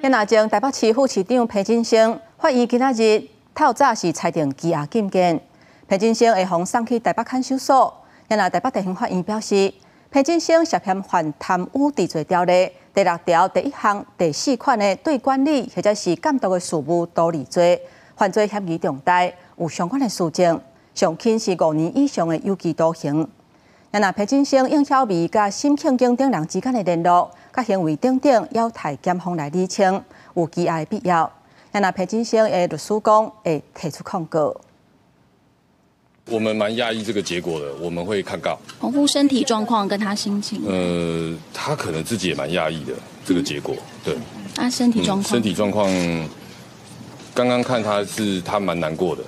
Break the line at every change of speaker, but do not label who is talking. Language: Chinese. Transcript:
现在，台北市副市长裴振升，法院今仔日透早是裁定羁押禁见，裴振升会予送去台北看守所。然后，台北地方法院表示，裴振升涉嫌犯贪污治罪条例第六条第一项第四款的对管理或者是监督的事务多利罪，犯罪嫌疑重大，有相关的事证，上轻是五年以上的有期徒刑。那那裴金星、应孝梅、甲沈庆金等人之间的联络、甲行为等等，要台检方来厘清，有积压的必要。那那裴金星的律师公会提出控告。
我们蛮压抑这个结果的，我们会看告。
洪夫身体状
况跟他心情，
呃，他可能自己也蛮压抑的这个结果，对。
他
身体状况，
身体状况，刚刚看他是他蛮难过的。